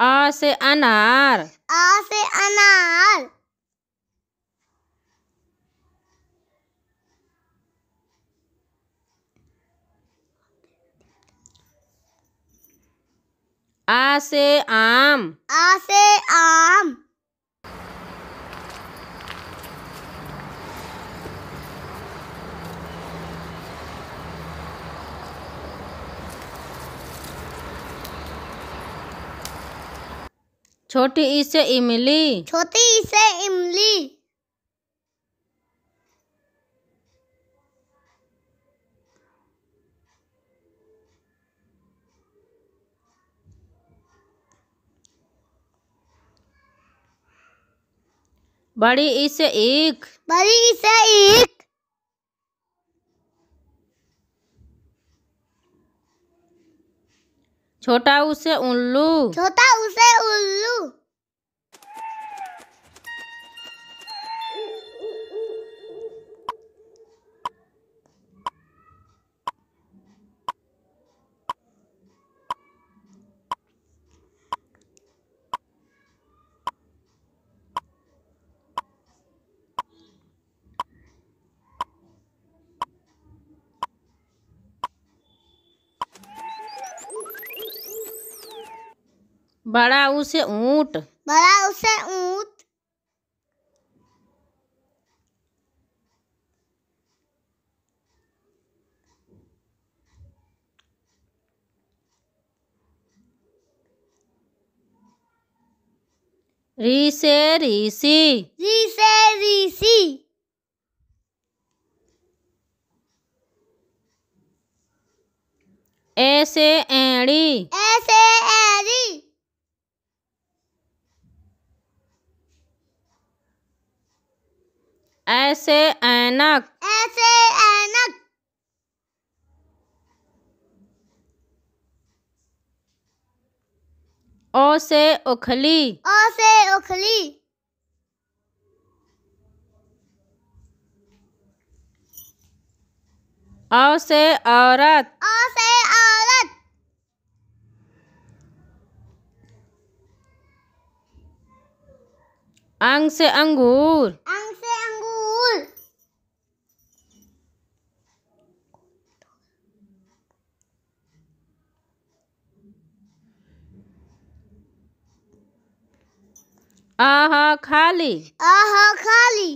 आ से अनार आ से अनार आ से आम आ से आम छोटी ई से इमली छोटी ई से इमली बड़ी ई से एक बड़ी ई से एक छोटा उसे उल्लू छोटा उसे उल्लू बड़ा उसे ऊंट बड़ा उसे ऊंट रीसे रीसी ऋषि रीसी ऋषि ऐसे एड़ी ऐसे ऐसे ऐनक ऐसे ऐनक ओ से उखली ओ से उखली औ से औरत औ से औरत अंग से अंगूर आहा खाली आहा खाली